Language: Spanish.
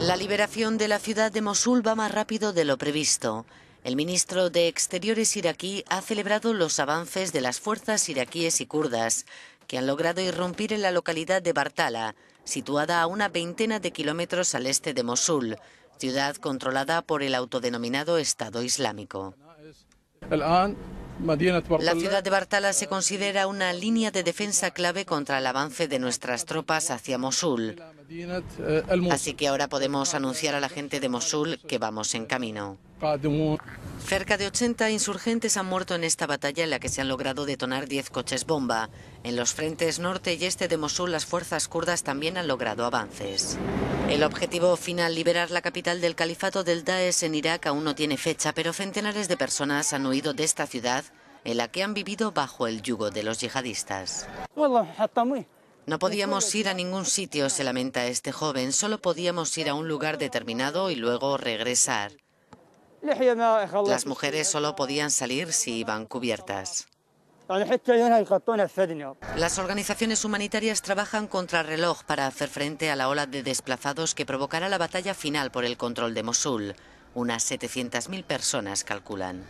La liberación de la ciudad de Mosul va más rápido de lo previsto. El ministro de Exteriores iraquí ha celebrado los avances de las fuerzas iraquíes y kurdas, que han logrado irrumpir en la localidad de Bartala, situada a una veintena de kilómetros al este de Mosul, ciudad controlada por el autodenominado Estado Islámico. La ciudad de Bartala se considera una línea de defensa clave contra el avance de nuestras tropas hacia Mosul. Eh, Así que ahora podemos anunciar a la gente de Mosul que vamos en camino. Cerca de 80 insurgentes han muerto en esta batalla en la que se han logrado detonar 10 coches bomba. En los frentes norte y este de Mosul las fuerzas kurdas también han logrado avances. El objetivo final, liberar la capital del califato del Daesh en Irak, aún no tiene fecha, pero centenares de personas han huido de esta ciudad en la que han vivido bajo el yugo de los yihadistas. No podíamos ir a ningún sitio, se lamenta este joven, solo podíamos ir a un lugar determinado y luego regresar. Las mujeres solo podían salir si iban cubiertas. Las organizaciones humanitarias trabajan contra reloj para hacer frente a la ola de desplazados que provocará la batalla final por el control de Mosul. Unas 700.000 personas calculan.